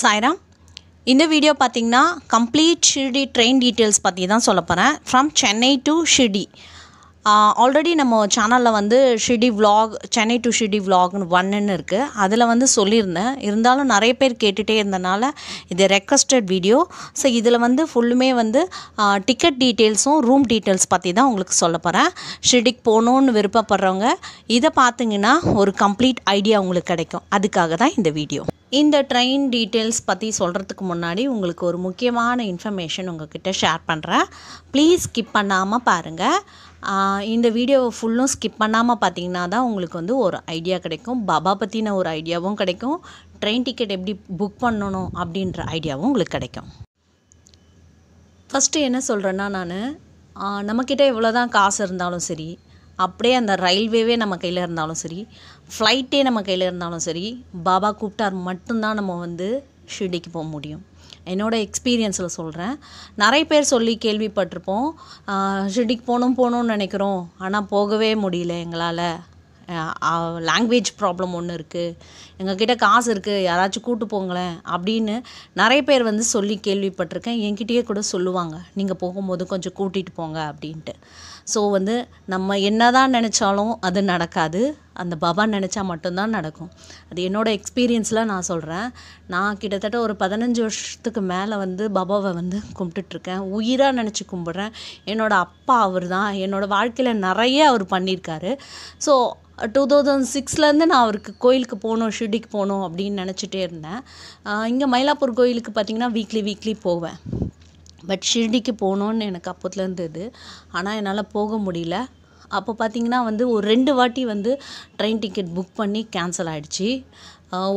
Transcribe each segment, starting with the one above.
சாய்ராம் இந்த வீடியோ பார்த்திங்கன்னா complete Shirdi train details பற்றி தான் சொல்ல போகிறேன் from Chennai to Shirdi already நம்ம சேனலில் வந்து ஷிடி விலாக் சென்னை டு ஷிடி விலாக்னு ஒன்னுன்னு இருக்குது அதில் வந்து சொல்லியிருந்தேன் இருந்தாலும் நிறைய பேர் கேட்டுகிட்டே இருந்தனால இது ரெக்வஸ்டட் வீடியோ ஸோ இதில் வந்து ஃபுல்லுமே வந்து டிக்கெட் டீட்டெயில்ஸும் ரூம் டீட்டெயில்ஸ் பற்றி தான் உங்களுக்கு சொல்ல போகிறேன் ஷிடிக்கு போகணுன்னு விருப்பப்படுறவங்க இதை பார்த்தீங்கன்னா ஒரு கம்ப்ளீட் ஐடியா உங்களுக்கு கிடைக்கும் அதுக்காக தான் இந்த வீடியோ இந்த ட்ரெயின் டீட்டெயில்ஸ் பற்றி சொல்கிறதுக்கு முன்னாடி உங்களுக்கு ஒரு முக்கியமான இன்ஃபர்மேஷன் கிட்டே ஷேர் பண்ணுறேன் ப்ளீஸ் ஸ்கிப் பண்ணாமல் பாருங்கள் இந்த வீடியோவை ஃபுல்லும் ஸ்கிப் பண்ணாமல் பார்த்தீங்கன்னா தான் உங்களுக்கு வந்து ஒரு ஐடியா கிடைக்கும் பாபா பற்றின ஒரு ஐடியாவும் கிடைக்கும் ட்ரெயின் டிக்கெட் எப்படி புக் பண்ணணும் அப்படின்ற ஐடியாவும் உங்களுக்கு கிடைக்கும் ஃபஸ்ட்டு என்ன சொல்கிறேன்னா நான் நம்மக்கிட்ட எவ்வளோ தான் காசு இருந்தாலும் சரி அப்படியே அந்த ரயில்வேவே நம்ம கையில் இருந்தாலும் சரி ஃப்ளைட்டே நம்ம கையில் இருந்தாலும் சரி பாபா கூப்பிட்டார் மட்டும்தான் நம்ம வந்து ஷிர்டிக்கு போக முடியும் என்னோட எக்ஸ்பீரியன்ஸில் சொல்கிறேன் நிறைய பேர் சொல்லி கேள்விப்பட்டிருப்போம் ஷிடிக்கு போகணும் போகணும்னு நினைக்கிறோம் ஆனால் போகவே முடியல எங்களால் லாங்குவேஜ் ப்ராப்ளம் ஒன்று இருக்குது எங்கக்கிட்ட காசு இருக்குது யாராச்சும் கூட்டு போங்களேன் அப்படின்னு நிறைய பேர் வந்து சொல்லி கேள்விப்பட்டிருக்கேன் என்கிட்டயே கூட சொல்லுவாங்க நீங்கள் போகும்போது கொஞ்சம் கூட்டிகிட்டு போங்க அப்படின்ட்டு ஸோ வந்து நம்ம என்ன தான் நினச்சாலும் அது நடக்காது அந்த பாபா நினச்சா மட்டும்தான் நடக்கும் அது என்னோடய எக்ஸ்பீரியன்ஸில் நான் சொல்கிறேன் நான் கிட்டத்தட்ட ஒரு பதினஞ்சு வருஷத்துக்கு மேலே வந்து பாபாவை வந்து கும்பிட்டுட்ருக்கேன் உயிராக நினச்சி கும்பிட்றேன் என்னோடய அப்பா அவர் தான் என்னோடய வாழ்க்கையில் நிறைய அவர் பண்ணியிருக்காரு ஸோ டூ தௌசண்ட் சிக்ஸ்லேருந்து நான் அவருக்கு கோயிலுக்கு போகணும் ஷிர்டிக்கு போகணும் அப்படின்னு நினச்சிட்டே இருந்தேன் இங்கே மயிலாப்பூர் கோயிலுக்கு பார்த்திங்கன்னா வீக்லி வீக்லி போவேன் பட் ஷிர்டிக்கு போகணுன்னு எனக்கு அப்போத்துலேருந்து இருந்தது ஆனால் என்னால் போக முடியல அப்போ பார்த்தீங்கன்னா வந்து ஒரு ரெண்டு வாட்டி வந்து ட்ரெயின் டிக்கெட் புக் பண்ணி கேன்சல் ஆகிடுச்சி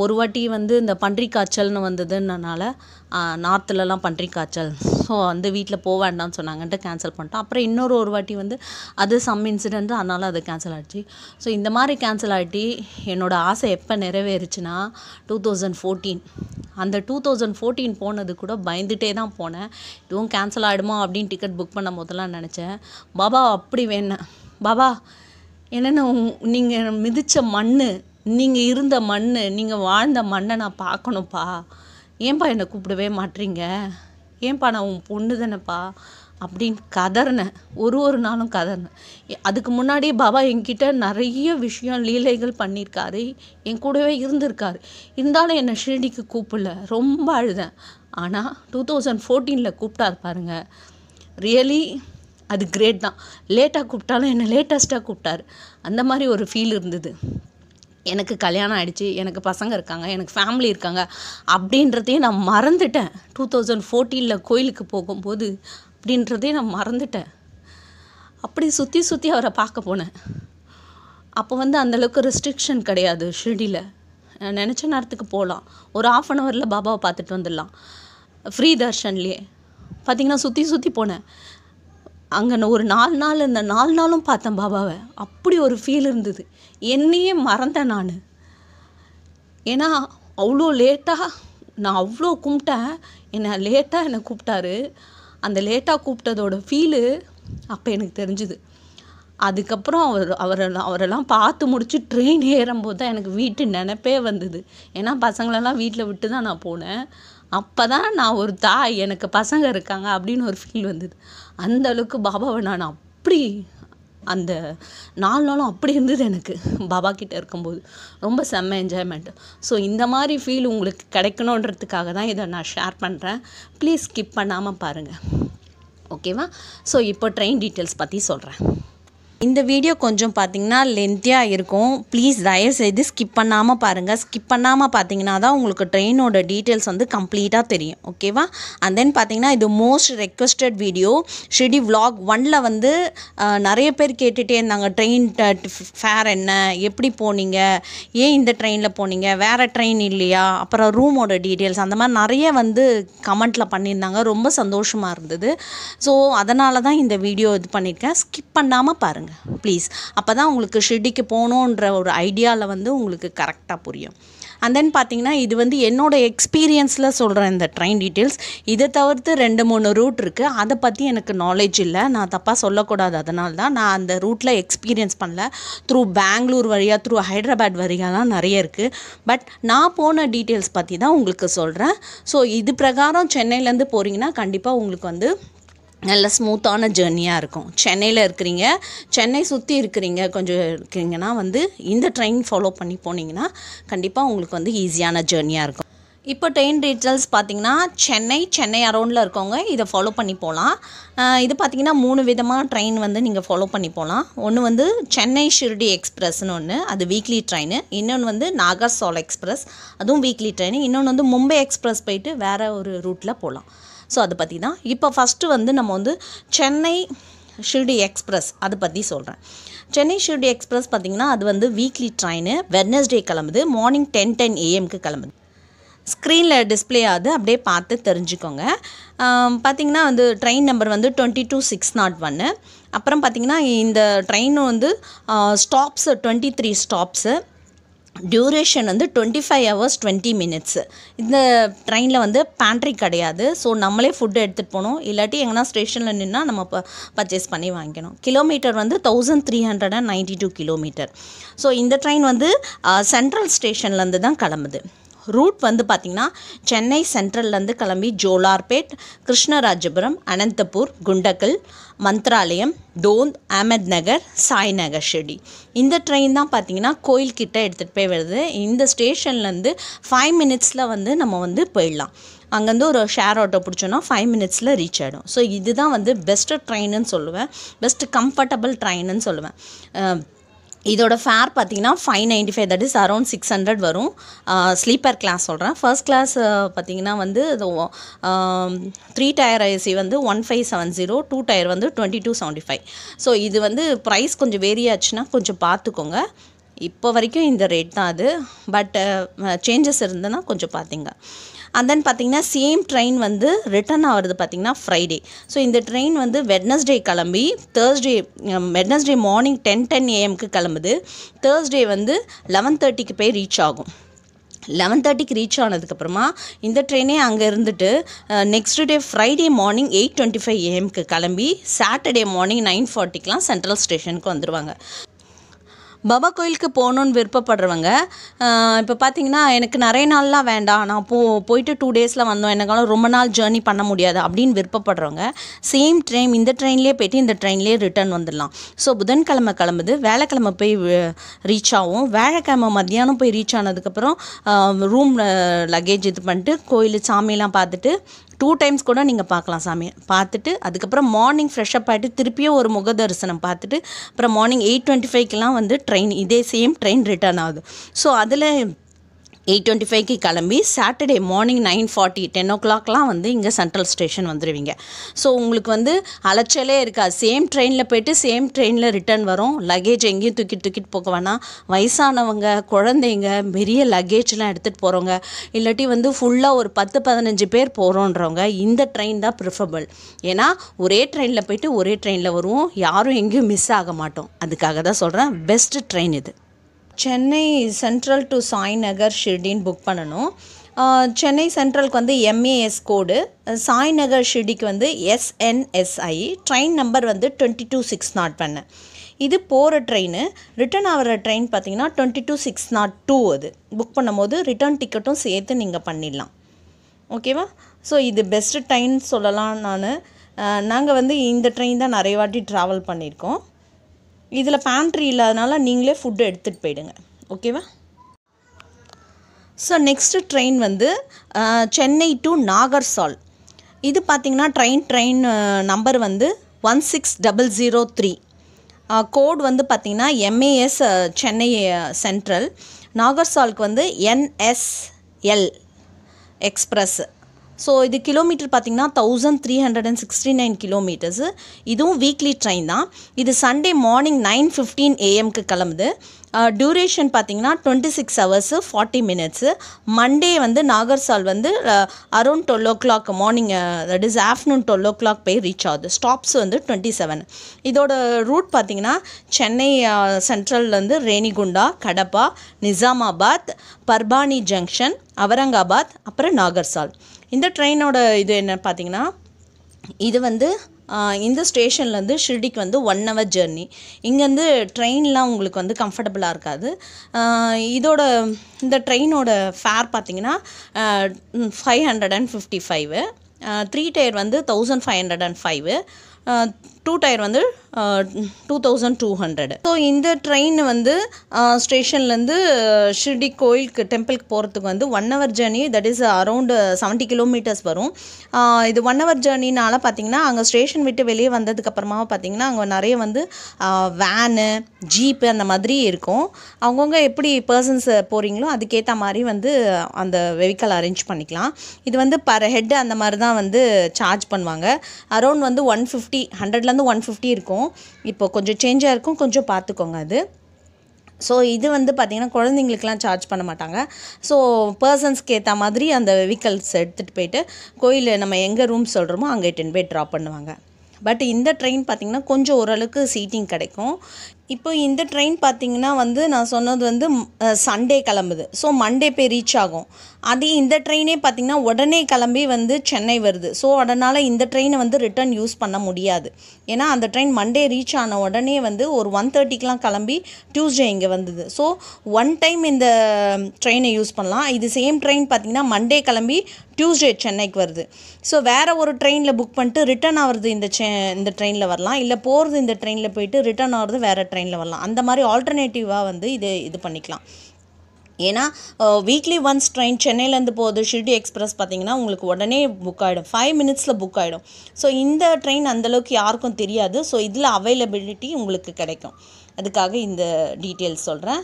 ஒரு வாட்டி வந்து இந்த பன்றி காய்ச்சல்னு வந்ததுன்னனால நார்த்துலலாம் பன்றி காய்ச்சல் ஸோ வந்து வீட்டில் போக வேண்டாம்னு சொன்னாங்கன்ட்டு கேன்சல் பண்ணிட்டோம் அப்புறம் இன்னொரு ஒரு வாட்டி வந்து அது சம் இன்சிடென்ட் அதனால் அது கேன்சல் ஆகிடுச்சு ஸோ இந்த மாதிரி கேன்சல் ஆகிட்டு என்னோடய ஆசை எப்போ நிறைவேறுச்சுன்னா டூ தௌசண்ட் ஃபோர்டீன் அந்த டூ தௌசண்ட் ஃபோர்டீன் போனது கூட பயந்துகிட்டே தான் போனேன் இதுவும் கேன்சல் ஆகிடுமா அப்படின்னு டிக்கெட் புக் பண்ணும் போதெல்லாம் நினச்சேன் பாபா அப்படி வேணேன் பாபா என்னென்ன நீங்கள் மிதித்த மண் நீங்கள் இருந்த மண் நீங்கள் வாழ்ந்த மண்ணை நான் பார்க்கணும்ப்பா ஏன்பா என்னை கூப்பிடவே மாட்டீங்க ஏன்பா நான் உன் பொண்ணு தானேப்பா அப்படின்னு கதறினேன் ஒரு ஒரு நாளும் கதறினேன் அதுக்கு முன்னாடி பாபா என்கிட்ட நிறைய விஷயம் லீலைகள் பண்ணியிருக்காரு என் கூடவே இருந்திருக்காரு இருந்தாலும் என்னை ஷிரடிக்கு கூப்பிடல ரொம்ப அழுதேன் ஆனால் டூ தௌசண்ட் ஃபோர்டீனில் கூப்பிட்டாரு பாருங்கள் ரியலி அது கிரேட் தான் லேட்டாக கூப்பிட்டாலும் என்னை லேட்டஸ்ட்டாக கூப்பிட்டாரு அந்த மாதிரி ஒரு ஃபீல் இருந்தது எனக்கு கல்யாணம் ஆகிடுச்சு எனக்கு பசங்க இருக்காங்க எனக்கு ஃபேமிலி இருக்காங்க அப்படின்றதையும் நான் மறந்துட்டேன் டூ தௌசண்ட் ஃபோர்டீனில் கோயிலுக்கு போகும்போது அப்படின்றதே நான் மறந்துட்டேன் அப்படி சுற்றி சுற்றி அவரை பார்க்க போனேன் அப்போ வந்து அந்தளவுக்கு ரெஸ்ட்ரிக்ஷன் கிடையாது ஷெடியில் நினச்ச நேரத்துக்கு போகலாம் ஒரு ஆஃப் அன் ஹவரில் பாபாவை பார்த்துட்டு வந்துடலாம் ஃப்ரீ தர்ஷன்லேயே பார்த்திங்கன்னா சுற்றி சுற்றி போனேன் அங்கே ஒரு நாலு நாள் இந்த நாலு நாளும் பார்த்தேன் பாபாவை அப்படி ஒரு ஃபீல் இருந்தது என்னையே மறந்தேன் நான் ஏன்னா அவ்வளோ லேட்டாக நான் அவ்வளோ கும்பிட்டேன் என்னை லேட்டாக என்னை கூப்பிட்டாரு அந்த லேட்டாக கூப்பிட்டதோட ஃபீலு அப்போ எனக்கு தெரிஞ்சுது அதுக்கப்புறம் அவர் அவரெல்லாம் அவரெல்லாம் பார்த்து முடிச்சு ட்ரெயின் ஏறும்போது தான் எனக்கு வீட்டு நினப்பே வந்தது ஏன்னா பசங்களெல்லாம் வீட்டில் விட்டு தான் நான் போனேன் அப்போ தான் நான் ஒரு தாய் எனக்கு பசங்க இருக்காங்க அப்படின்னு ஒரு ஃபீல் வந்தது அந்த அளவுக்கு பாபாவை நான் அப்படி அந்த நாலு நாளும் அப்படி இருந்தது எனக்கு பாபா கிட்டே இருக்கும்போது ரொம்ப செம்ம என்ஜாய்மெண்ட் ஸோ இந்த மாதிரி ஃபீல் உங்களுக்கு கிடைக்கணுன்றதுக்காக தான் இதை நான் ஷேர் பண்ணுறேன் ப்ளீஸ் ஸ்கிப் பண்ணாமல் பாருங்கள் ஓகேவா ஸோ இப்போ ட்ரெயின் டீட்டெயில்ஸ் பற்றி சொல்கிறேன் இந்த வீடியோ கொஞ்சம் பார்த்தீங்கன்னா லென்த்தியாக இருக்கும் ப்ளீஸ் தயவுசெய்து ஸ்கிப் பண்ணாமல் பாருங்கள் ஸ்கிப் பண்ணாமல் பார்த்தீங்கன்னா தான் உங்களுக்கு ட்ரெயினோட டீட்டெயில்ஸ் வந்து கம்ப்ளீட்டாக தெரியும் ஓகேவா அண்ட் தென் பார்த்தீங்கன்னா இது most requested video Shirdi vlog ஒனில் வந்து நிறைய பேர் கேட்டுகிட்டே இருந்தாங்க ட்ரெயின் ஃபேர் என்ன எப்படி போனீங்க ஏன் இந்த ட்ரெயினில் போனீங்க வேறு ட்ரெயின் இல்லையா அப்புறம் ரூமோட டீட்டெயில்ஸ் அந்த மாதிரி நிறைய வந்து கமெண்ட்டில் பண்ணியிருந்தாங்க ரொம்ப சந்தோஷமாக இருந்தது ஸோ அதனால தான் இந்த வீடியோ இது பண்ணியிருக்கேன் ஸ்கிப் பண்ணாமல் பாருங்கள் பாருங்க ப்ளீஸ் அப்போ தான் உங்களுக்கு ஷிர்டிக்கு போகணுன்ற ஒரு ஐடியாவில் வந்து உங்களுக்கு கரெக்டாக புரியும் அண்ட் தென் பார்த்தீங்கன்னா இது வந்து என்னோடய எக்ஸ்பீரியன்ஸில் சொல்கிறேன் இந்த ட்ரெயின் டீட்டெயில்ஸ் இதை தவிர்த்து ரெண்டு மூணு ரூட் இருக்குது அதை பற்றி எனக்கு நாலேஜ் இல்லை நான் தப்பாக சொல்லக்கூடாது அதனால தான் நான் அந்த ரூட்டில் எக்ஸ்பீரியன்ஸ் பண்ணல த்ரூ பெங்களூர் வழியாக த்ரூ ஹைதராபாத் வழியாலாம் நிறைய இருக்குது பட் நான் போன டீட்டெயில்ஸ் பற்றி தான் உங்களுக்கு சொல்கிறேன் ஸோ இது பிரகாரம் சென்னையிலேருந்து போகிறீங்கன்னா கண்டிப்பாக உங்களுக்கு வந்து நல்ல ஸ்மூத்தான ஜேர்னியாக இருக்கும் சென்னையில் இருக்கிறீங்க சென்னை சுற்றி இருக்கிறீங்க கொஞ்சம் இருக்கிறீங்கன்னா வந்து இந்த ட்ரெயின் ஃபாலோ பண்ணி போனீங்கன்னா கண்டிப்பாக உங்களுக்கு வந்து ஈஸியான ஜேர்னியாக இருக்கும் இப்போ ட்ரெயின் டீட்டெயில்ஸ் பார்த்தீங்கன்னா சென்னை சென்னை அரௌண்டில் இருக்கவங்க இதை ஃபாலோ பண்ணி போகலாம் இது பார்த்திங்கன்னா மூணு விதமாக ட்ரெயின் வந்து நீங்கள் ஃபாலோ பண்ணி போகலாம் ஒன்று வந்து சென்னை ஷிர்டி எக்ஸ்பிரஸ்னு ஒன்று அது வீக்லி ட்ரெயின் இன்னொன்று வந்து நாகர்சோல் எக்ஸ்பிரஸ் அதுவும் வீக்லி ட்ரெயின் இன்னொன்று வந்து மும்பை எக்ஸ்பிரஸ் போயிட்டு வேறு ஒரு ரூட்டில் போகலாம் ஸோ அதை பற்றி தான் இப்போ ஃபஸ்ட்டு வந்து நம்ம வந்து சென்னை ஷிர்டி எக்ஸ்பிரஸ் அதை பற்றி சொல்கிறேன் சென்னை ஷிர்டி எக்ஸ்பிரஸ் பார்த்திங்கன்னா அது வந்து வீக்லி ட்ரெயின் வெட்னஸ்டே கிளம்புது மார்னிங் டென் டென் ஏஎம்க்கு கிளம்புது ஸ்க்ரீனில் டிஸ்பிளே ஆகுது அப்படியே பார்த்து தெரிஞ்சுக்கோங்க பார்த்திங்கன்னா வந்து ட்ரெயின் நம்பர் வந்து டுவெண்ட்டி டூ சிக்ஸ் நாட் ஒன்று அப்புறம் பார்த்திங்கன்னா இந்த ட்ரெயின் வந்து stops twenty three stops duration வந்து twenty five hours twenty minutes இந்த ட்ரெயினில் வந்து பேண்ட்ரி கிடையாது ஸோ நம்மளே ஃபுட்டு எடுத்துகிட்டு போகணும் இல்லாட்டி எங்கன்னா ஸ்டேஷனில் நின்னா நம்ம ப பர்ச்சேஸ் பண்ணி வாங்கிக்கணும் கிலோமீட்டர் வந்து thousand three hundred and ninety two kilometre so இந்த ட்ரெயின் வந்து சென்ட்ரல் ஸ்டேஷன்லேருந்து தான் கிளம்புது ரூட் வந்து பார்த்திங்கன்னா சென்னை சென்ட்ரல்லேருந்து கிளம்பி ஜோலார்பேட் கிருஷ்ணராஜபுரம் அனந்தபூர் குண்டக்கல் மந்த்ராலயம் தோந்த் அகமத் நகர் சாய்நகர் ஷெடி இந்த ட்ரெயின் தான் பார்த்திங்கன்னா கோயில்கிட்ட எடுத்துகிட்டு போய் வருது இந்த ஸ்டேஷன்லேருந்து ஃபைவ் மினிட்ஸில் வந்து நம்ம வந்து போயிடலாம் அங்கேருந்து ஒரு ஷேர் ஆட்டோ பிடிச்சோன்னா ஃபைவ் மினிட்ஸில் ரீச் ஆகிடும் ஸோ இதுதான் வந்து பெஸ்ட்டு ட்ரெயின்னு சொல்லுவேன் பெஸ்ட்டு கம்ஃபர்டபுள் ட்ரெயின்னு சொல்லுவேன் இதோட ஃபேர் பார்த்தீங்கன்னா five ninety five that is around six hundred வரும் ஸ்லீப்பர் கிளாஸ் சொல்கிறேன் ஃபர்ஸ்ட் கிளாஸ் பார்த்தீங்கன்னா வந்து த்ரீ டயர் ஏசி வந்து one five seven zero two tier வந்து twenty two seventy five so இது வந்து ப்ரைஸ் கொஞ்சம் வேரி ஆச்சுன்னா கொஞ்சம் பார்த்துக்கோங்க இப்போ வரைக்கும் இந்த ரேட் தான் அது பட் சேஞ்சஸ் இருந்ததுன்னா கொஞ்சம் பார்த்திங்க அண்ட் தென் பார்த்திங்கன்னா சேம் ட்ரெயின் வந்து ரிட்டர்ன் ஆகிறது பார்த்திங்கன்னா ஃப்ரைடே ஸோ இந்த ட்ரெயின் வந்து வெட்னஸ்டே கிளம்பி Thursday Wednesday morning ten ten ஏஎம்க்கு கிளம்புது தேர்ஸ்டே வந்து லெவன் தேர்ட்டிக்கு போய் ரீச் ஆகும் லெவன் தேர்ட்டிக்கு ரீச் ஆனதுக்கப்புறமா இந்த ட்ரெயினே அங்கே இருந்துட்டு next day Friday morning eight twenty five ஏஎம்க்கு கிளம்பி சாட்டர்டே மார்னிங் நைன் ஃபார்ட்டிக்கெலாம் சென்ட்ரல் ஸ்டேஷனுக்கு வந்துடுவாங்க பாபா கோயிலுக்கு போகணுன்னு விருப்பப்படுறவங்க இப்போ பார்த்தீங்கன்னா எனக்கு நிறைய நாள்லாம் வேண்டாம் நான் போ போயிட்டு டூ டேஸில் வந்தோம் எனக்காலும் ரொம்ப நாள் ஜேர்னி பண்ண முடியாது அப்படின்னு விருப்பப்படுறவங்க சேம் ட்ரெயின் இந்த ட்ரெயின்லேயே போயிட்டு இந்த ட்ரெயின்லேயே ரிட்டர்ன் வந்துடலாம் ஸோ புதன்கிழமை கிளம்புது வேலைக்கிழமை போய் ரீச் ஆகும் வேலைக்கிழமை மத்தியானம் போய் ரீச் ஆனதுக்கப்புறம் ரூம் லக்கேஜ் இது பண்ணிட்டு கோயில் சாமியெல்லாம் பார்த்துட்டு டூ டைம்ஸ் கூட நீங்கள் பார்க்கலாம் சாமி பார்த்துட்டு அதுக்கப்புறம் மார்னிங் ஃப்ரெஷ்ஷப் ஆகிட்டு திருப்பியும் ஒரு முக தரிசனம் பார்த்துட்டு அப்புறம் மார்னிங் எயிட் டுவெண்ட்டி ஃபைவ்க்கெலாம் வந்து ட்ரெயின் இதே சேம் ட்ரெயின் ரிட்டர்ன் ஆகுது ஸோ அதில் எயிட் டுவெண்ட்டி ஃபைவ்க்கு கிளம்பி Saturday morning nine forty ten ஓ கிளாக்லாம் வந்து இங்கே சென்ட்ரல் ஸ்டேஷன் வந்துடுவீங்க ஸோ உங்களுக்கு வந்து அலைச்சலே இருக்காது சேம் ட்ரெயினில் போயிட்டு சேம் ட்ரெயினில் ரிட்டர்ன் வரும் லக்கேஜ் எங்கேயும் தூக்கிட்டு தூக்கிட்டு போக வேணாம் வயசானவங்க குழந்தைங்க பெரிய லக்கேஜ்லாம் எடுத்துகிட்டு போகிறவங்க இல்லாட்டி வந்து ஃபுல்லாக ஒரு பத்து பதினஞ்சு பேர் போகிறோன்றவங்க இந்த ட்ரெயின் தான் ப்ரிஃபபிள் ஏன்னா ஒரே ட்ரெயினில் போயிட்டு ஒரே ட்ரெயினில் வருவோம் யாரும் எங்கேயும் மிஸ் ஆக மாட்டோம் அதுக்காக தான் சொல்கிறேன் பெஸ்ட்டு ட்ரெயின் இது சென்னை சென்ட்ரல் டு சாய் நகர் ஷிர்டின்னு புக் பண்ணணும் சென்னை சென்ட்ரலுக்கு வந்து எம்ஏஎஸ் கோடு சாய் நகர் ஷிர்டிக்கு வந்து எஸ்என்எஸ்ஐ ட்ரெயின் நம்பர் வந்து டுவெண்ட்டி டூ சிக்ஸ் நாட் பண்ணு இது போகிற ட்ரெயின் ரிட்டர்ன் ஆகிற ட்ரெயின் பார்த்தீங்கன்னா twenty two six naught two அது புக் பண்ணும்போது ரிட்டர்ன் டிக்கெட்டும் சேர்த்து நீங்கள் பண்ணிடலாம் ஓகேவா ஸோ இது பெஸ்ட்டு ட்ரெயின் சொல்லலாம் நான் நாங்கள் வந்து இந்த ட்ரெயின் தான் நிறைய வாட்டி ட்ராவல் பண்ணியிருக்கோம் இதில் பேண்ட்ரி இல்லாதனால நீங்களே ஃபுட்டு எடுத்துகிட்டு போயிடுங்க ஓகேவா ஸோ நெக்ஸ்ட்டு ட்ரெயின் வந்து சென்னை டு நாகர்சால் இது பார்த்திங்கன்னா ட்ரெயின் ட்ரெயின் நம்பர் வந்து one six double zero three code வந்து பார்த்திங்கன்னா எம்ஏஎஸ் சென்னை சென்ட்ரல் நாகர்சாலுக்கு வந்து என்எஸ்எல் எக்ஸ்ப்ரெஸ்ஸு ஸோ இது கிலோமீட்டர் பார்த்திங்கன்னா thousand three hundred and sixty nine kilometres இதுவும் வீக்லி ட்ரெயின் தான் இது சண்டே மார்னிங் நைன் ஃபிஃப்டீன் ஏஎம்க்கு கிளம்புது டியூரேஷன் பார்த்திங்கன்னா twenty six hours forty minutes Monday வந்து நாகர்சால் வந்து around twelve o'clock morning that is afternoon twelve o'clock போய் reach ஆகுது ஸ்டாப்ஸ் வந்து டுவெண்ட்டி செவன் இதோட ரூட் பார்த்திங்கன்னா சென்னை சென்ட்ரல்லேருந்து ரேணிகுண்டா கடப்பா நிசாமாபாத் பர்பானி ஜங்ஷன் அவரங்காபாத் அப்புறம் நாகர்சால் இந்த ட்ரெயினோட இது என்ன பார்த்தீங்கன்னா இது வந்து இந்த ஸ்டேஷன்லேருந்து ஷிர்டிக்கு வந்து ஒன் ஹவர் ஜேர்னி இங்கேருந்து ட்ரெயின்லாம் உங்களுக்கு வந்து கம்ஃபர்டபுளாக இருக்காது இதோட இந்த ட்ரெயினோட ஃபேர் பார்த்திங்கன்னா five hundred and fifty five three tier வந்து thousand five hundred and five two tier வந்து two thousand two hundred so இந்த ட்ரெயின் வந்து ஸ்டேஷன்லேருந்து ஷிர்டி கோயிலுக்கு டெம்பிளுக்கு போகிறதுக்கு வந்து one hour journey that is around seventy kilometres வரும் இது ஒன் ஹவர் ஜேர்னினால் பார்த்திங்கன்னா அங்கே ஸ்டேஷன் விட்டு வெளியே வந்ததுக்கப்புறமா பார்த்திங்கன்னா அங்கே நிறைய வந்து வேனு ஜீப்பு அந்த மாதிரி இருக்கும் அவங்கவுங்க எப்படி பர்சன்ஸ் போகிறீங்களோ அதுக்கேற்ற மாதிரி வந்து அந்த வெஹிக்கல் அரேஞ்ச் பண்ணிக்கலாம் இது வந்து பர் ஹெட் அந்த மாதிரி தான் வந்து சார்ஜ் பண்ணுவாங்க அரௌண்ட் வந்து ஒன் ஃபிஃப்டி ஹண்ட்ரட்ல வந்து ஒன் ஃபிஃப்டி இருக்கும் இப்போ கொஞ்சம் சேஞ்சாக இருக்கும் கொஞ்சம் பார்த்துக்கோங்க அது ஸோ இது வந்து பார்த்திங்கன்னா குழந்தைங்களுக்குலாம் சார்ஜ் பண்ண மாட்டாங்க ஸோ பர்சன்ஸ்க்கு ஏற்ற மாதிரி அந்த வெஹிக்கல்ஸ் எடுத்துகிட்டு போயிட்டு கோயில் நம்ம எங்கே ரூம் சொல்கிறோமோ அங்கே டென் போய் ட்ராப் பண்ணுவாங்க பட் இந்த ட்ரெயின் பார்த்திங்கன்னா கொஞ்சம் ஓரளவுக்கு சீட்டிங் கிடைக்கும் இப்போ இந்த ட்ரெயின் பார்த்திங்கன்னா வந்து நான் சொன்னது வந்து சண்டே கிளம்புது ஸோ மண்டே போய் ரீச் ஆகும் அதே இந்த ட்ரெயினே பார்த்திங்கன்னா உடனே கிளம்பி வந்து சென்னை வருது ஸோ அதனால் இந்த ட்ரெயினை வந்து ரிட்டர்ன் யூஸ் பண்ண முடியாது ஏன்னா அந்த ட்ரெயின் மண்டே ரீச் ஆன உடனே வந்து ஒரு ஒன் தேர்ட்டிக்கெலாம் கிளம்பி டியூஸ்டே இங்கே வந்தது ஸோ ஒன் டைம் இந்த ட்ரெயினை யூஸ் பண்ணலாம் இது சேம் ட்ரெயின் பார்த்திங்கன்னா மண்டே கிளம்பி டியூஸ்டே சென்னைக்கு வருது ஸோ வேறு ஒரு ட்ரெயினில் புக் பண்ணிட்டு ரிட்டர்ன் ஆகிறது இந்த செ இந்த ட்ரெயினில் வரலாம் இல்லை போகிறது இந்த ட்ரெயினில் போயிட்டு ரிட்டர்ன் ஆகிறது வேறு ட்ரெயினில் வரலாம் அந்த மாதிரி ஆல்டர்னேட்டிவாக வந்து இது இது பண்ணிக்கலாம் ஏன்னா வீக்லி ஒன்ஸ் ட்ரெயின் சென்னையிலேருந்து போகுது ஷிர்டி எக்ஸ்பிரஸ் பார்த்திங்கன்னா உங்களுக்கு உடனே புக் ஆகிடும் ஃபைவ் மினிட்ஸில் புக் ஆகிடும் ஸோ இந்த ட்ரெயின் அந்தளவுக்கு யாருக்கும் தெரியாது ஸோ இதில் அவைலபிலிட்டி உங்களுக்கு கிடைக்கும் அதுக்காக இந்த டீட்டெயில்ஸ் சொல்கிறேன்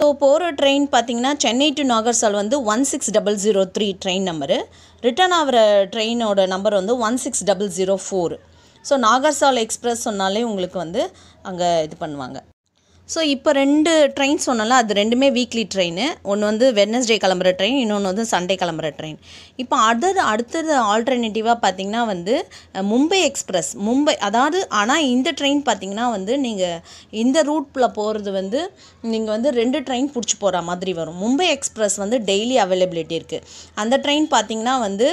ஸோ போகிற ட்ரெயின் பார்த்தீங்கன்னா சென்னை டு நாகர்சால் வந்து one six double zero three train number return ஆகிற ட்ரெயினோட நம்பர் வந்து one six double zero four so Nagarsol express சொன்னாலே உங்களுக்கு வந்து அங்கே இது பண்ணுவாங்க ஸோ இப்போ ரெண்டு ட்ரெயின் சொன்னால அது ரெண்டுமே வீக்லி ட்ரெயின் ஒன்று வந்து வெட்னஸ்டே கிளம்புற ட்ரெயின் இன்னொன்று வந்து சண்டே கிளம்புற ட்ரெயின் இப்போ அதர் அடுத்தது ஆல்டர்னேட்டிவாக பார்த்தீங்கன்னா வந்து மும்பை எக்ஸ்பிரஸ் மும்பை அதாவது ஆனால் இந்த ட்ரெயின் பார்த்தீங்கன்னா வந்து நீங்கள் இந்த ரூட்டில் போகிறது வந்து நீங்கள் வந்து ரெண்டு ட்ரெயின் பிடிச்சி போகிற மாதிரி வரும் மும்பை எக்ஸ்பிரஸ் வந்து டெய்லி அவைலபிலிட்டி இருக்குது அந்த ட்ரெயின் பார்த்தீங்கன்னா வந்து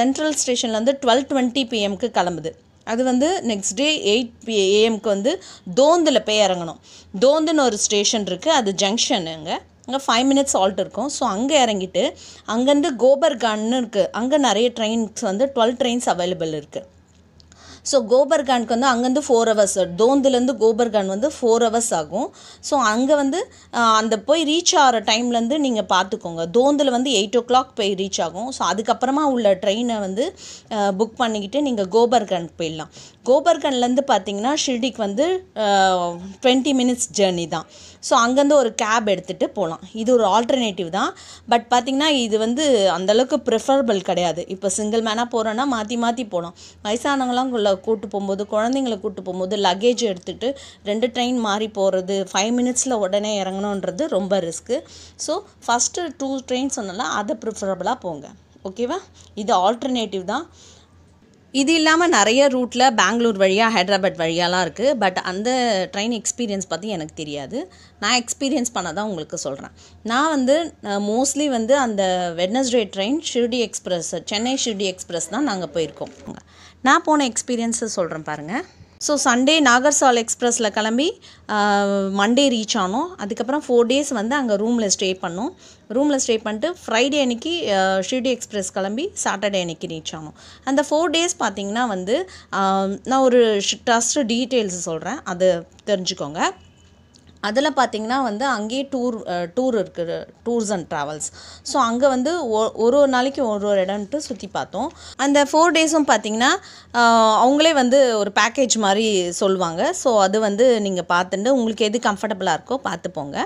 சென்ட்ரல் ஸ்டேஷன்லேருந்து டுவெல் டுவெண்ட்டி பிஎம்க்கு கிளம்புது அது வந்து நெக்ஸ்ட் டே எயிட் பி ஏஎம்க்கு வந்து தோந்தில் போய் இறங்கணும் தோந்துன்னு ஒரு ஸ்டேஷன் இருக்குது அது ஜங்ஷனுங்க அங்கே ஃபைவ் மினிட்ஸ் ஆல்ட் இருக்கும் ஸோ அங்கே இறங்கிட்டு அங்கேருந்து கோபர்கான்னு இருக்குது அங்கே நிறைய ட்ரெயின்ஸ் வந்து டுவெல் ட்ரெயின்ஸ் அவைலபிள் இருக்குது ஸோ கோபர்கானுக்கு வந்து அங்கேருந்து ஃபோர் ஹவர்ஸ் தோந்துலேருந்து கோபர்கான் வந்து ஃபோர் ஹவர்ஸ் ஆகும் ஸோ அங்கே வந்து அந்த போய் ரீச் ஆகிற டைம்லேருந்து நீங்கள் பார்த்துக்கோங்க தோந்தில் வந்து எயிட் ஓ கிளாக் போய் ரீச் ஆகும் ஸோ அதுக்கப்புறமா உள்ள ட்ரெயினை வந்து புக் பண்ணிக்கிட்டு நீங்கள் கோபர்கானுக்கு போயிடலாம் கோபர்கன்லேருந்து பார்த்தீங்கன்னா ஷிர்டிக்கு வந்து டுவெண்ட்டி மினிட்ஸ் ஜேர்னி தான் ஸோ அங்கேருந்து ஒரு கேப் எடுத்துகிட்டு போகலாம் இது ஒரு ஆல்டர்னேட்டிவ் தான் பட் பார்த்திங்கன்னா இது வந்து அந்தளவுக்கு ப்ரிஃபரபிள் கிடையாது இப்போ சிங்கிள் மேனாக போகிறோன்னா மாற்றி மாற்றி போகலாம் வயசானவங்களாம் கூட்டு போகும்போது குழந்தைங்கள கூட்டு போகும்போது லக்கேஜ் எடுத்துகிட்டு ரெண்டு ட்ரெயின் மாறி போகிறது ஃபைவ் மினிட்ஸில் உடனே இறங்கணுன்றது ரொம்ப risk so first two train சொன்னால அதை ப்ரிஃபரபுளாக போங்க ஓகேவா இது ஆல்டர்னேட்டிவ் தான் இது இல்லாமல் நிறைய ரூட்டில் பெங்களூர் வழியாக ஹைதராபாத் வழியாலாம் இருக்குது பட் அந்த ட்ரெயின் எக்ஸ்பீரியன்ஸ் பற்றி எனக்கு தெரியாது நான் எக்ஸ்பீரியன்ஸ் பண்ணதான் உங்களுக்கு சொல்கிறேன் நான் வந்து மோஸ்ட்லி வந்து அந்த Wednesday train Shirdi express Chennai Shirdi express தான் நாங்கள் போயிருக்கோம் நான் போன எக்ஸ்பீரியன்ஸை சொல்கிறேன் பாருங்கள் ஸோ சண்டே நாகர்சால் எக்ஸ்ப்ரெஸில் கிளம்பி மண்டே ரீச் ஆனோம் அதுக்கப்புறம் ஃபோர் டேஸ் வந்து அங்கே ரூமில் ஸ்டே பண்ணோம் ரூமில் ஸ்டே பண்ணிட்டு ஃப்ரைடே அன்னைக்கு ஷிர்டி எக்ஸ்பிரஸ் கிளம்பி சாட்டர்டே அன்னைக்கு ரீச் ஆனோம் அந்த ஃபோர் டேஸ் பார்த்திங்கன்னா வந்து நான் ஒரு ட்ரஸ்ட்டு டீட்டெயில்ஸ் சொல்கிறேன் அதை தெரிஞ்சுக்கோங்க அதில் பார்த்தீங்கன்னா வந்து அங்கேயே டூர் டூர் இருக்குது டூர்ஸ் அண்ட் ட்ராவல்ஸ் ஸோ அங்கே வந்து ஒ ஒரு ஒரு நாளைக்கு ஒரு ஒரு இடம்ட்டு சுற்றி பார்த்தோம் அந்த ஃபோர் டேஸும் பார்த்தீங்கன்னா அவங்களே வந்து ஒரு பேக்கேஜ் மாதிரி சொல்லுவாங்க ஸோ அது வந்து நீங்கள் பார்த்துட்டு உங்களுக்கு எது கம்ஃபர்டபுளாக இருக்கோ பார்த்துப்போங்க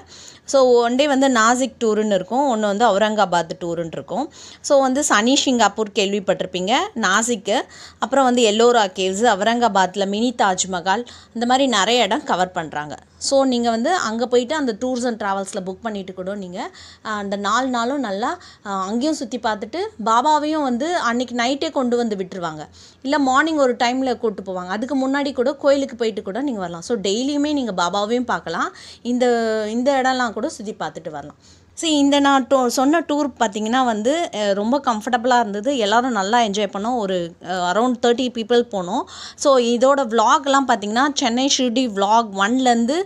ஸோ ஒன் டே வந்து நாசிக் டூருன்னு இருக்கும் ஒன்று வந்து அவுரங்காபாத் டூருன்னு இருக்கும் ஸோ வந்து சனி சிங்காப்பூர் கேள்விப்பட்டிருப்பீங்க நாசிக்கு அப்புறம் வந்து எல்லோரா கேவ்ஸ் அவுரங்காபாத்தில் மினி தாஜ்மஹால் இந்த மாதிரி நிறைய இடம் கவர் பண்ணுறாங்க ஸோ நீங்கள் வந்து அங்கே போயிட்டு அந்த டூர்ஸ் அண்ட் ட்ராவல்ஸில் புக் பண்ணிவிட்டு கூட நீங்கள் அந்த நாலு நாளும் நல்லா அங்கேயும் சுற்றி பார்த்துட்டு பாபாவையும் வந்து அன்றைக்கி நைட்டே கொண்டு வந்து விட்டுருவாங்க இல்லை மார்னிங் ஒரு டைமில் கூப்பிட்டு போவாங்க அதுக்கு முன்னாடி கூட கோயிலுக்கு போயிட்டு கூட நீங்கள் வரலாம் ஸோ டெய்லியுமே நீங்கள் பாபாவையும் பார்க்கலாம் இந்த இந்த இடம்லாம் கூட சுற்றி பார்த்துட்டு வரலாம் ஸோ இந்த நான் டூ சொன்ன டூர் பார்த்திங்கன்னா வந்து ரொம்ப கம்ஃபர்டபுளாக இருந்தது எல்லோரும் நல்லா என்ஜாய் பண்ணோம் ஒரு அரௌண்ட் தேர்ட்டி பீப்புள் போனோம் ஸோ இதோட விலாக்லாம் பார்த்திங்கன்னா சென்னை ஷிர்டி விலாக் ஒன்லேருந்து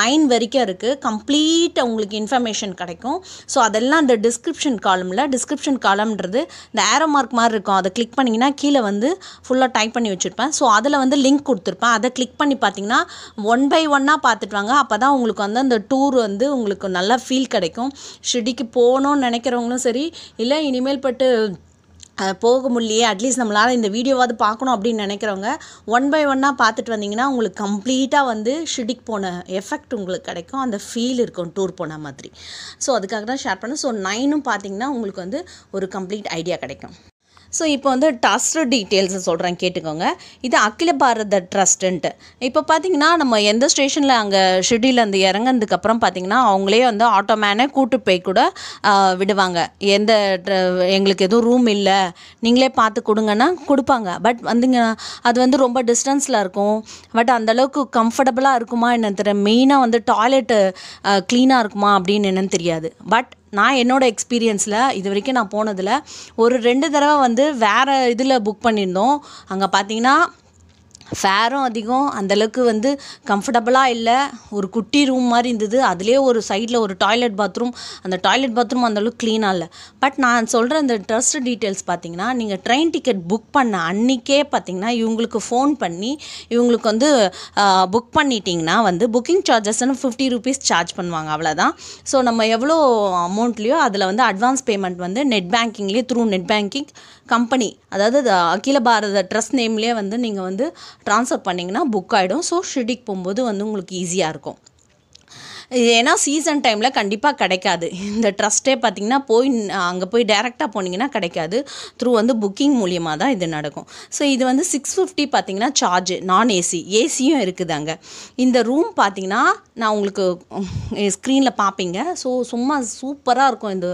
நைன் வரைக்கும் இருக்குது கம்ப்ளீட் உங்களுக்கு இன்ஃபர்மேஷன் கிடைக்கும் ஸோ அதெல்லாம் இந்த டிஸ்கிரிப்ஷன் காலமில் டிஸ்கிரிப்ஷன் காலம்ன்றது இந்த ஏரோ மார்க் மாதிரி இருக்கும் அதை கிளிக் பண்ணிங்கன்னா கீழே வந்து ஃபுல்லாக டைப் பண்ணி வச்சுருப்பேன் ஸோ அதில் வந்து லிங்க் கொடுத்துருப்பேன் அதை கிளிக் பண்ணி பார்த்திங்கன்னா ஒன் பை ஒன்னாக பார்த்துட்டு வாங்க அப்போ தான் உங்களுக்கு வந்து அந்த டூர் வந்து உங்களுக்கு நல்லா ஃபீல் கிடைக்கும் ஷிடிக்கு போகணும்னு நினைக்கிறவங்களும் சரி இல்லை இனிமேல் பட்டு போக முடியலையே அட்லீஸ்ட் நம்மளால் இந்த வீடியோவாவது பார்க்கணும் அப்படின்னு நினைக்கிறவங்க ஒன் பை ஒன்னாக பார்த்துட்டு வந்தீங்கன்னா உங்களுக்கு கம்ப்ளீட்டாக வந்து ஷிடிக் போன எஃபெக்ட் உங்களுக்கு கிடைக்கும் அந்த ஃபீல் இருக்கும் டூர் போன மாதிரி ஸோ அதுக்காக தான் ஷேர் பண்ணேன் ஸோ நைனும் பார்த்தீங்கன்னா உங்களுக்கு வந்து ஒரு கம்ப்ளீட் ஐடியா கிடைக்கும் ஸோ இப்போ வந்து ட்ரஸ்ட் டீட்டெயில்ஸை சொல்கிறேன் கேட்டுக்கோங்க இது அகில பாரத ட்ரஸ்ட்டுன்ட்டு இப்போ பார்த்தீங்கன்னா நம்ம எந்த ஸ்டேஷனில் அங்கே ஷெட்யூலேருந்து இறங்கினதுக்கப்புறம் பார்த்தீங்கன்னா அவங்களே வந்து ஆட்டோமேனே கூட்டு போய் கூட விடுவாங்க எந்த எங்களுக்கு எதுவும் ரூம் இல்லை நீங்களே பார்த்து கொடுங்கன்னா கொடுப்பாங்க பட் வந்துங்க அது வந்து ரொம்ப டிஸ்டன்ஸில் இருக்கும் பட் அந்தளவுக்கு கம்ஃபர்டபுளாக இருக்குமா என்னன்னு தெரியல மெயினாக வந்து டாய்லெட்டு க்ளீனாக இருக்குமா அப்படின்னு என்னன்னு தெரியாது பட் நான் என்னோடய எக்ஸ்பீரியன்ஸில் இது வரைக்கும் நான் போனதில் ஒரு ரெண்டு தடவை வந்து வேறு இதில் புக் பண்ணியிருந்தோம் அங்கே பார்த்தீங்கன்னா ஃபேரும் அதிகம் அந்தளவுக்கு வந்து கம்ஃபர்டபுளாக இல்லை ஒரு குட்டி ரூம் மாதிரி இருந்தது அதுலேயே ஒரு சைடில் ஒரு டாய்லெட் பாத்ரூம் அந்த டாய்லெட் பாத்ரூம் அந்தளவுக்கு க்ளீனாக இல்லை பட் நான் சொல்கிற அந்த ட்ரஸ்ட் டீட்டெயில்ஸ் பார்த்தீங்கன்னா நீங்கள் ட்ரெயின் டிக்கெட் புக் பண்ண அன்றைக்கே பார்த்தீங்கன்னா இவங்களுக்கு ஃபோன் பண்ணி இவங்களுக்கு வந்து புக் பண்ணிட்டிங்கன்னா வந்து புக்கிங் சார்ஜஸ்ன்னு ஃபிஃப்டி ருபீஸ் சார்ஜ் பண்ணுவாங்க அவ்வளோதான் ஸோ நம்ம எவ்வளோ அமௌண்ட்லேயோ அதில் வந்து அட்வான்ஸ் பேமெண்ட் வந்து நெட் பேங்கிங்லேயே த்ரூ நெட் பேங்கிங் கம்பெனி அதாவது அகில பாரத ட்ரஸ்ட் நேம்லேயே வந்து நீங்கள் வந்து ட்ரான்ஸ்ஃபர் பண்ணிங்கன்னா புக் ஆகிடும் ஸோ ஷிர்டிக் போகும்போது வந்து உங்களுக்கு ஈஸியாக இருக்கும் ஏன்னா சீசன் டைமில் கண்டிப்பாக கிடைக்காது இந்த ட்ரஸ்ட்டே பார்த்திங்கன்னா போய் அங்கே போய் டேரெக்டாக போனீங்கன்னா கிடைக்காது த்ரூ வந்து புக்கிங் மூலியமாக தான் இது நடக்கும் ஸோ இது வந்து சிக்ஸ் ஃபிஃப்டி பார்த்திங்கன்னா சார்ஜு நான் ஏசி ஏசியும் இருக்குது அங்கே இந்த ரூம் பார்த்திங்கன்னா நான் உங்களுக்கு ஸ்க்ரீனில் பார்ப்பீங்க ஸோ சும்மா சூப்பராக இருக்கும் இந்த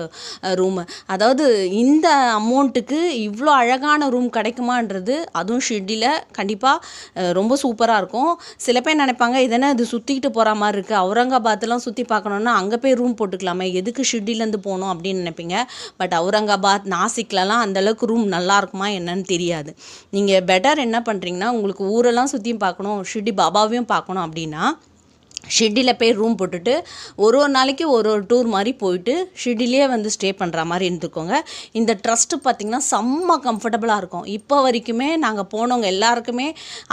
ரூமு அதாவது இந்த அமௌண்ட்டுக்கு இவ்வளோ அழகான ரூம் கிடைக்குமான்றது அதுவும் ஷெட்டில் கண்டிப்பாக ரொம்ப சூப்பராக இருக்கும் சில பேர் நினைப்பாங்க இதெல்லாம் இது சுற்றிக்கிட்டு போகிற மாதிரி இருக்குது அவுரங்காபாத்தில் இடத்தெல்லாம் சுற்றி பார்க்கணுன்னா அங்கே போய் ரூம் போட்டுக்கலாமே எதுக்கு ஷிர்டிலேருந்து போகணும் அப்படின்னு நினைப்பீங்க பட் அவுரங்காபாத் நாசிக்லலாம் அந்தளவுக்கு ரூம் நல்லா இருக்குமா என்னன்னு தெரியாது நீங்கள் பெட்டர் என்ன பண்ணுறீங்கன்னா உங்களுக்கு ஊரெல்லாம் சுற்றியும் பார்க்கணும் ஷிர்டி பாபாவையும் பார்க்கணும் அப்படின்னா ஷெட்டியில் போய் ரூம் போட்டுட்டு ஒரு ஒரு நாளைக்கு ஒரு ஒரு டூர் மாதிரி போயிட்டு ஷெட்டிலே வந்து ஸ்டே பண்ணுற மாதிரி இருந்துக்கோங்க இந்த ட்ரஸ்ட்டு பார்த்திங்கன்னா செம்ம கம்ஃபர்டபுளாக இருக்கும் இப்போ வரைக்குமே நாங்கள் போனவங்க எல்லாருக்குமே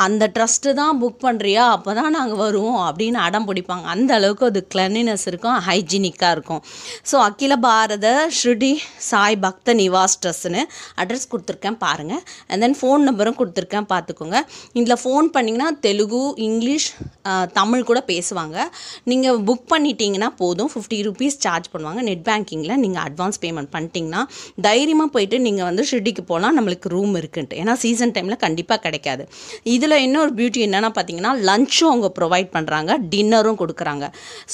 அந்த ட்ரஸ்ட்டு தான் புக் பண்ணுறியா அப்போ தான் நாங்கள் வருவோம் அப்படின்னு அடம் பிடிப்பாங்க அந்த அளவுக்கு அது கிளனினஸ் இருக்கும் ஹைஜீனிக்காக இருக்கும் ஸோ அகில பாரத ஸ்ருடி சாய் பக்த நிவாஸ் ட்ரெஸ்ன்னு அட்ரஸ் கொடுத்துருக்கேன் பாருங்கள் அண்ட் தென் ஃபோன் நம்பரும் கொடுத்துருக்கேன் பார்த்துக்கோங்க இதில் ஃபோன் பண்ணிங்கன்னா தெலுங்கு இங்கிலீஷ் தமிழ் கூட பேசுவோம் பேசுவாங்க நீங்கள் புக் பண்ணிட்டீங்கன்னா போதும் ஃபிஃப்டி ருபீஸ் சார்ஜ் பண்ணுவாங்க நெட் பேங்கிங்கில் நீங்கள் அட்வான்ஸ் பேமெண்ட் பண்ணிட்டீங்கன்னா தைரியமாக போயிட்டு நீங்கள் வந்து ஷிர்டிக்கு போகலாம் நம்மளுக்கு ரூம் இருக்குன்ட்டு ஏன்னா சீசன் டைமில் கண்டிப்பாக கிடைக்காது இதில் இன்னொரு பியூட்டி என்னென்னா பார்த்தீங்கன்னா லஞ்சும் அவங்க ப்ரொவைட் பண்ணுறாங்க டின்னரும் கொடுக்குறாங்க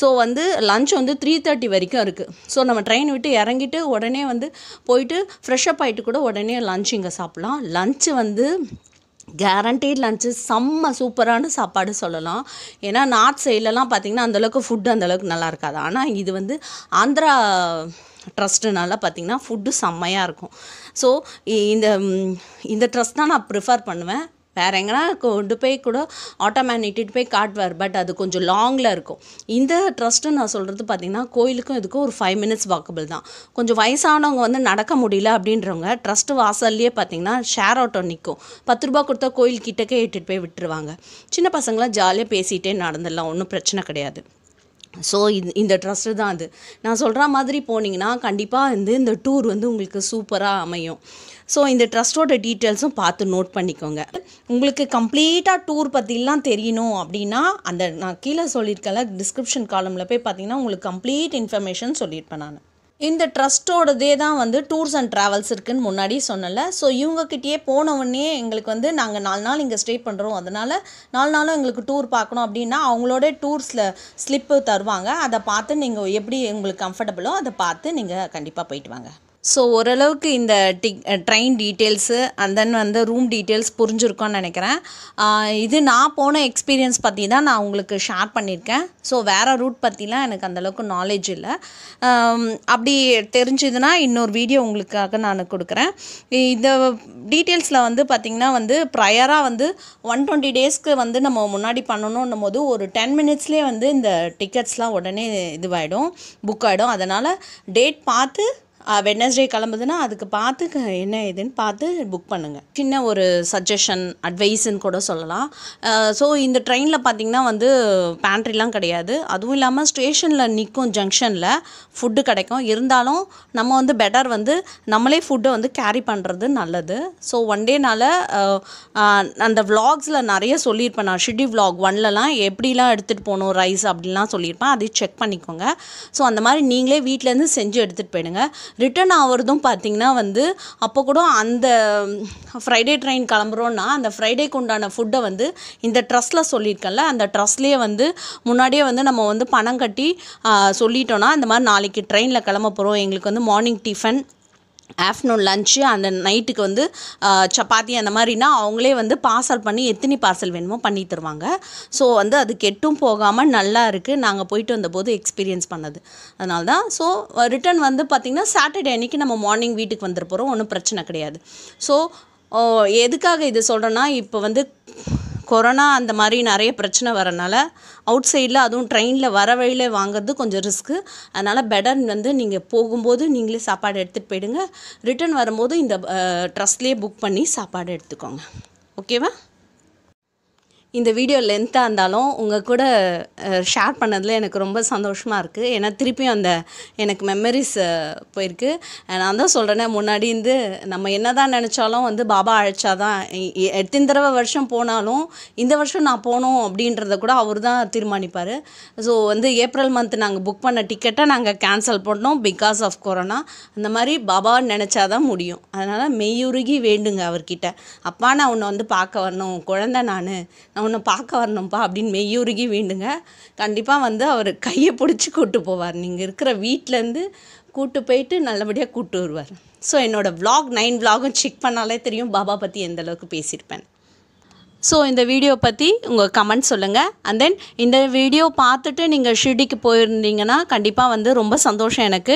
ஸோ வந்து லஞ்ச் வந்து த்ரீ தேர்ட்டி வரைக்கும் இருக்குது ஸோ நம்ம ட்ரெயின் விட்டு இறங்கிட்டு உடனே வந்து போயிட்டு ஃப்ரெஷ்ஷப் ஆகிட்டு கூட உடனே லஞ்ச் இங்கே சாப்பிட்லாம் லஞ்சு வந்து கேரண்டீட் லன்ச்சு செம்ம சூப்பரான சாப்பாடு சொல்லலாம் ஏன்னா நார்த் சைட்லலாம் பார்த்திங்கன்னா அந்தளவுக்கு ஃபுட்டு அந்தளவுக்கு நல்லா இருக்காது ஆனால் இது வந்து ஆந்திரா ட்ரஸ்ட்டுனால பார்த்திங்கன்னா ஃபுட்டு செம்மையாக இருக்கும் ஸோ இந்த இந்த ட்ரஸ்ட் தான் நான் ப்ரிஃபர் பண்ணுவேன் வேறு எங்கன்னா கொண்டு போய் கூட ஆட்டோ மேன் போய் காட்டுவார் பட் அது கொஞ்சம் லாங்கில் இருக்கும் இந்த ட்ரஸ்ட்டு நான் சொல்கிறது பார்த்திங்கன்னா கோயிலுக்கும் இதுக்கும் ஒரு ஃபைவ் மினிட்ஸ் வாக்கபிள் தான் கொஞ்சம் வயசானவங்க வந்து நடக்க முடியல அப்படின்றவங்க ட்ரஸ்ட்டு வாசல்லையே பார்த்திங்கன்னா ஷேர் ஆட்டோ நிற்கும் பத்து ரூபா கொடுத்தா கோயில் கிட்டக்கே இட்டுட்டு போய் விட்டுருவாங்க சின்ன பசங்களாம் ஜாலியாக பேசிகிட்டே நடந்துடலாம் ஒன்றும் பிரச்சனை கிடையாது ஸோ இது இந்த ட்ரஸ்ட்டு தான் அது நான் சொல்கிற மாதிரி போனீங்கன்னா கண்டிப்பாக வந்து இந்த டூர் வந்து உங்களுக்கு சூப்பராக அமையும் ஸோ இந்த ட்ரஸ்ட்டோட டீட்டெயில்ஸும் பார்த்து நோட் பண்ணிக்கோங்க உங்களுக்கு கம்ப்ளீட்டாக டூர் பற்றிலாம் தெரியணும் அப்படின்னா அந்த நான் கீழே சொல்லியிருக்கல டிஸ்கிரிப்ஷன் காலமில் போய் பார்த்தீங்கன்னா உங்களுக்கு கம்ப்ளீட் இன்ஃபர்மேஷன் சொல்லியிருப்பேன் நான் இந்த ட்ரஸ்ட்டோடதே தான் வந்து டூர்ஸ் அண்ட் ட்ராவல்ஸ் இருக்குதுன்னு முன்னாடி சொன்னல ஸோ இவங்கக்கிட்டேயே போனவுடனே எங்களுக்கு வந்து நாங்கள் நாலு நாள் இங்கே ஸ்டே பண்ணுறோம் அதனால் நாலு நாளும் எங்களுக்கு டூர் பார்க்கணும் அப்படின்னா அவங்களோட டூர்ஸில் ஸ்லிப்பு தருவாங்க அதை பார்த்து நீங்கள் எப்படி உங்களுக்கு கம்ஃபர்டபுளோ அதை பார்த்து நீங்கள் கண்டிப்பாக போயிட்டு வாங்க ஸோ ஓரளவுக்கு இந்த டிக் ட்ரெயின் டீட்டெயில்ஸு அண்ட் தென் வந்து ரூம் டீட்டெயில்ஸ் புரிஞ்சுருக்கோம்னு நினைக்கிறேன் இது நான் போன எக்ஸ்பீரியன்ஸ் பற்றி தான் நான் உங்களுக்கு ஷேர் பண்ணியிருக்கேன் ஸோ வேறு ரூட் பற்றிலாம் எனக்கு அந்தளவுக்கு நாலேஜ் இல்லை அப்படி தெரிஞ்சுதுன்னா இன்னொரு வீடியோ உங்களுக்காக நான் கொடுக்குறேன் இந்த டீட்டெயில்ஸில் வந்து பார்த்திங்கன்னா வந்து ப்ரையராக வந்து ஒன் டுவெண்ட்டி டேஸ்க்கு வந்து நம்ம முன்னாடி பண்ணணும் போது ஒரு டென் மினிட்ஸ்லேயே வந்து இந்த டிக்கெட்ஸ்லாம் உடனே இதுவாகிடும் புக் ஆகிடும் அதனால் டேட் பார்த்து வெட்னஸ்டே கிளம்புதுன்னா அதுக்கு பார்த்து என்ன ஏதுன்னு பார்த்து புக் பண்ணுங்கள் சின்ன ஒரு சஜஷன் அட்வைஸுன்னு கூட சொல்லலாம் ஸோ இந்த ட்ரெயினில் பார்த்திங்கன்னா வந்து பேண்ட்ரிலாம் கிடையாது அதுவும் இல்லாமல் ஸ்டேஷனில் நிற்கும் ஜங்ஷனில் ஃபுட்டு கிடைக்கும் இருந்தாலும் நம்ம வந்து பெட்டர் வந்து நம்மளே ஃபுட்டை வந்து கேரி பண்ணுறது நல்லது ஸோ ஒன் டேனால் அந்த விலாக்ஸில் நிறைய சொல்லியிருப்பேன் நான் ஷிடி விலாக் ஒன்லலாம் எப்படிலாம் எடுத்துகிட்டு போகணும் ரைஸ் அப்படிலாம் சொல்லியிருப்பேன் அதையும் செக் பண்ணிக்கோங்க ஸோ அந்த மாதிரி நீங்களே வீட்டிலேருந்து செஞ்சு எடுத்துகிட்டு போயிடுங்க ரிட்டர்ன் ஆகிறதும் பார்த்திங்கன்னா வந்து அப்போ கூட அந்த ஃப்ரைடே ட்ரெயின் கிளம்புறோன்னா அந்த ஃப்ரைடேக்கு உண்டான ஃபுட்டை வந்து இந்த ட்ரஸ்டில் சொல்லியிருக்கேன்ல அந்த ட்ரஸ்ட்லேயே வந்து முன்னாடியே வந்து நம்ம வந்து பணம் கட்டி சொல்லிட்டோன்னா இந்த மாதிரி நாளைக்கு ட்ரெயினில் கிளம்ப போகிறோம் எங்களுக்கு வந்து மார்னிங் டிஃபன் ஆஃப்டர்நூன் லன்ச்சு அந்த நைட்டுக்கு வந்து சப்பாத்தி அந்த மாதிரினா அவங்களே வந்து பார்சல் பண்ணி எத்தனை பார்சல் வேணுமோ பண்ணி தருவாங்க ஸோ வந்து அது கெட்டும் போகாமல் நல்லா இருக்குது நாங்கள் போயிட்டு வந்தபோது எக்ஸ்பீரியன்ஸ் பண்ணது அதனால தான் ஸோ ரிட்டர்ன் வந்து பார்த்திங்கன்னா சாட்டர்டே அன்றைக்கி நம்ம மார்னிங் வீட்டுக்கு வந்துட போகிறோம் ஒன்றும் பிரச்சனை கிடையாது ஸோ எதுக்காக இது சொல்கிறேன்னா இப்போ வந்து கொரோனா அந்த மாதிரி நிறைய பிரச்சனை வரனால அவுட் சைடில் அதுவும் ட்ரெயினில் வர வழியில் வாங்குறது கொஞ்சம் ரிஸ்க்கு அதனால் பெட்டர் வந்து நீங்கள் போகும்போது நீங்களே சாப்பாடு எடுத்துகிட்டு போயிடுங்க ரிட்டர்ன் வரும்போது இந்த ட்ரஸ்ட்லேயே புக் பண்ணி சாப்பாடு எடுத்துக்கோங்க ஓகேவா இந்த வீடியோ லென்த்தாக இருந்தாலும் உங்கள் கூட ஷேர் பண்ணதில் எனக்கு ரொம்ப சந்தோஷமாக இருக்குது ஏன்னா திருப்பியும் அந்த எனக்கு மெமரிஸ் போயிருக்கு நான் தான் சொல்கிறேன்னே முன்னாடி இருந்து நம்ம என்ன தான் நினச்சாலும் வந்து பாபா அழைச்சா தான் எத்தனை தடவை வருஷம் போனாலும் இந்த வருஷம் நான் போகணும் அப்படின்றத கூட அவர் தான் தீர்மானிப்பார் ஸோ வந்து ஏப்ரல் மந்த் நாங்கள் புக் பண்ண டிக்கெட்டை நாங்கள் கேன்சல் பண்ணோம் பிகாஸ் ஆஃப் கொரோனா அந்த மாதிரி பாபா நினச்சா தான் முடியும் அதனால் மெய்யுருகி வேண்டுங்க அவர்கிட்ட அப்பா நான் உன்னை வந்து பார்க்க வரணும் குழந்த நான் அவனை பார்க்க வரணும்ப்பா அப்படின்னு மெய்யுருகி வேண்டுங்க கண்டிப்பாக வந்து அவர் கையை பிடிச்சி கூப்பிட்டு போவார் நீங்கள் இருக்கிற வீட்டிலேருந்து கூப்பிட்டு போயிட்டு நல்லபடியாக கூப்பிட்டு வருவார் ஸோ என்னோடய விலாக் நைன் விலாகும் செக் பண்ணாலே தெரியும் பாபா பற்றி எந்தளவுக்கு பேசியிருப்பேன் ஸோ இந்த வீடியோ பற்றி உங்கள் கமெண்ட் சொல்லுங்கள் அண்ட் தென் இந்த வீடியோ பார்த்துட்டு நீங்கள் ஷிர்டிக்கு போயிருந்தீங்கன்னா கண்டிப்பாக வந்து ரொம்ப சந்தோஷம் எனக்கு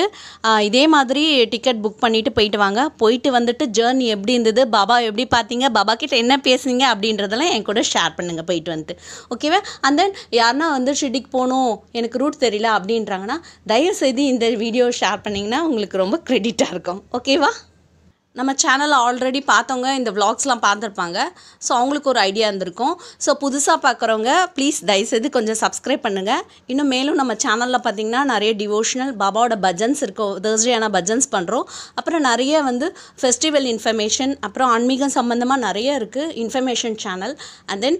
இதே மாதிரி டிக்கெட் புக் பண்ணிவிட்டு போயிட்டு வாங்க போயிட்டு வந்துட்டு ஜேர்னி எப்படி இருந்தது பாபா எப்படி பார்த்தீங்க பாபா கிட்ட என்ன பேசுனீங்க அப்படின்றதெல்லாம் என் கூட ஷேர் பண்ணுங்கள் போயிட்டு வந்துட்டு ஓகேவா அண்ட் தென் யாருன்னா வந்து ஷிர்டிக்கு போகணும் எனக்கு ரூட் தெரியல அப்படின்றாங்கன்னா தயவுசெய்து இந்த வீடியோ ஷேர் பண்ணிங்கன்னா உங்களுக்கு ரொம்ப க்ரெடிட்டாக இருக்கும் ஓகேவா நம்ம சேனலை ஆல்ரெடி பார்த்தவங்க இந்த விளாக்ஸ்லாம் பார்த்துருப்பாங்க ஸோ அவங்களுக்கு ஒரு ஐடியா இருந்திருக்கும் ஸோ புதுசாக பார்க்குறவங்க ப்ளீஸ் தயவுசெய்து கொஞ்சம் சப்ஸ்கிரைப் பண்ணுங்கள் இன்னும் மேலும் நம்ம சேனலில் பார்த்திங்கன்னா நிறைய டிவோஷனல் பாபாவோட பஜன்ஸ் இருக்கும் ஆனால் பஜன்ஸ் பண்ணுறோம் அப்புறம் நிறைய வந்து ஃபெஸ்டிவல் இன்ஃபர்மேஷன் அப்புறம் ஆன்மீகம் சம்மந்தமாக நிறைய இருக்குது இன்ஃபர்மேஷன் சேனல் அண்ட் தென்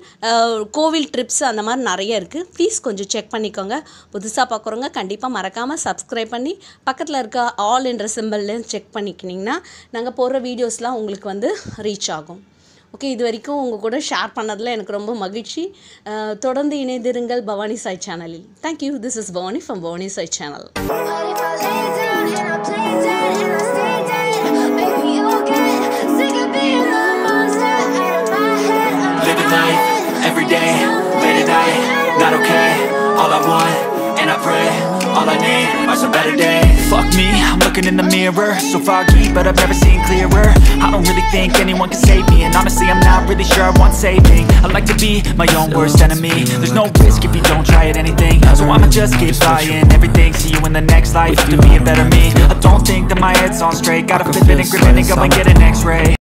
கோவில் ட்ரிப்ஸ் அந்த மாதிரி நிறைய இருக்குது ப்ளீஸ் கொஞ்சம் செக் பண்ணிக்கோங்க புதுசாக பார்க்குறவங்க கண்டிப்பாக மறக்காமல் சப்ஸ்கிரைப் பண்ணி பக்கத்தில் இருக்க ஆல் என்ற சிம்பிள்லேயும் செக் பண்ணிக்கினிங்கன்னா நாங்கள் போ போடுற வீடியோஸ்லாம் உங்களுக்கு வந்து ரீச் ஆகும் ஓகே இது வரைக்கும் உங்கள் கூட ஷேர் பண்ணதில் எனக்கு ரொம்ப மகிழ்ச்சி தொடர்ந்து இணைந்திருங்கள் பவானி சாய் சேனலில் thank you this is Bhavani from Bhavani Sai channel and I pray All I need are some better days Fuck me, I'm looking in the mirror So foggy, but I've never seen clearer I don't really think anyone can save me And honestly, I'm not really sure I want saving I like to be my own worst enemy There's no risk if you don't try at anything So I'ma just keep buying everything See you in the next life, to be a better me I don't think that my head's on straight Gotta flip it and grip it and go and get an x-ray